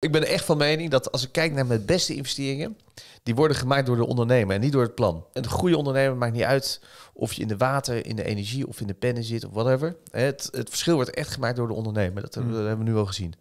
Ik ben echt van mening dat als ik kijk naar mijn beste investeringen, die worden gemaakt door de ondernemer en niet door het plan. En de goede ondernemer maakt niet uit of je in de water, in de energie of in de pennen zit of whatever. Het, het verschil wordt echt gemaakt door de ondernemer. Dat hebben, we mm. nu al gezien.